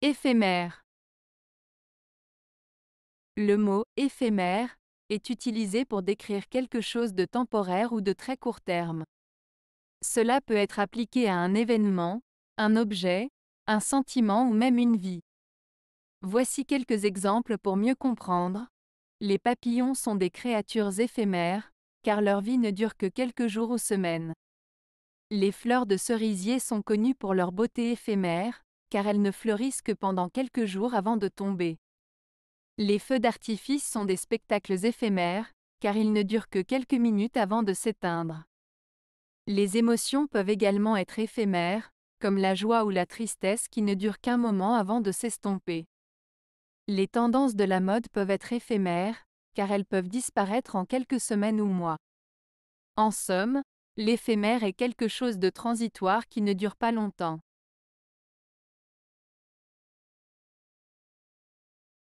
Éphémère. Le mot éphémère est utilisé pour décrire quelque chose de temporaire ou de très court terme. Cela peut être appliqué à un événement, un objet, un sentiment ou même une vie. Voici quelques exemples pour mieux comprendre. Les papillons sont des créatures éphémères, car leur vie ne dure que quelques jours ou semaines. Les fleurs de cerisier sont connues pour leur beauté éphémère, car elles ne fleurissent que pendant quelques jours avant de tomber. Les feux d'artifice sont des spectacles éphémères, car ils ne durent que quelques minutes avant de s'éteindre. Les émotions peuvent également être éphémères, comme la joie ou la tristesse qui ne durent qu'un moment avant de s'estomper. Les tendances de la mode peuvent être éphémères, car elles peuvent disparaître en quelques semaines ou mois. En somme, l'éphémère est quelque chose de transitoire qui ne dure pas longtemps.